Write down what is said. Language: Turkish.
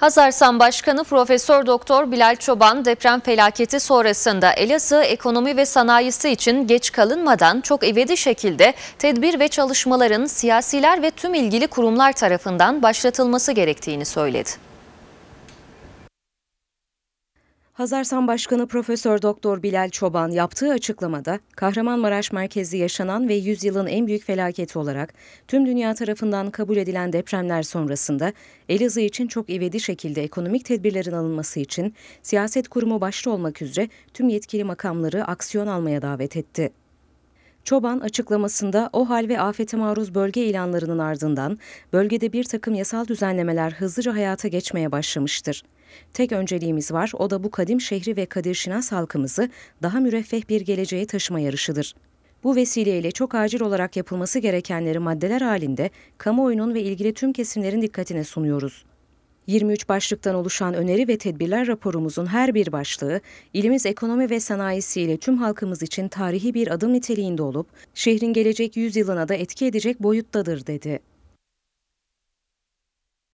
Hazarsan Başkanı Profesör Doktor Bilal Çoban deprem felaketi sonrasında Elazığ ekonomi ve sanayisi için geç kalınmadan çok ivedi şekilde tedbir ve çalışmaların siyasiler ve tüm ilgili kurumlar tarafından başlatılması gerektiğini söyledi. Hazarsan Başkanı Profesör Doktor Bilal Çoban yaptığı açıklamada Kahramanmaraş merkezi yaşanan ve yüzyılın en büyük felaketi olarak tüm dünya tarafından kabul edilen depremler sonrasında Elazığ için çok ivedi şekilde ekonomik tedbirlerin alınması için siyaset kurumu başta olmak üzere tüm yetkili makamları aksiyon almaya davet etti. Çoban açıklamasında o hal ve afete maruz bölge ilanlarının ardından bölgede bir takım yasal düzenlemeler hızlıca hayata geçmeye başlamıştır. Tek önceliğimiz var o da bu kadim şehri ve Kadir Şinas halkımızı daha müreffeh bir geleceğe taşıma yarışıdır. Bu vesileyle çok acil olarak yapılması gerekenleri maddeler halinde kamuoyunun ve ilgili tüm kesimlerin dikkatine sunuyoruz. 23 başlıktan oluşan öneri ve tedbirler raporumuzun her bir başlığı, ilimiz ekonomi ve sanayisiyle tüm halkımız için tarihi bir adım niteliğinde olup, şehrin gelecek yüzyılına da etki edecek boyuttadır dedi.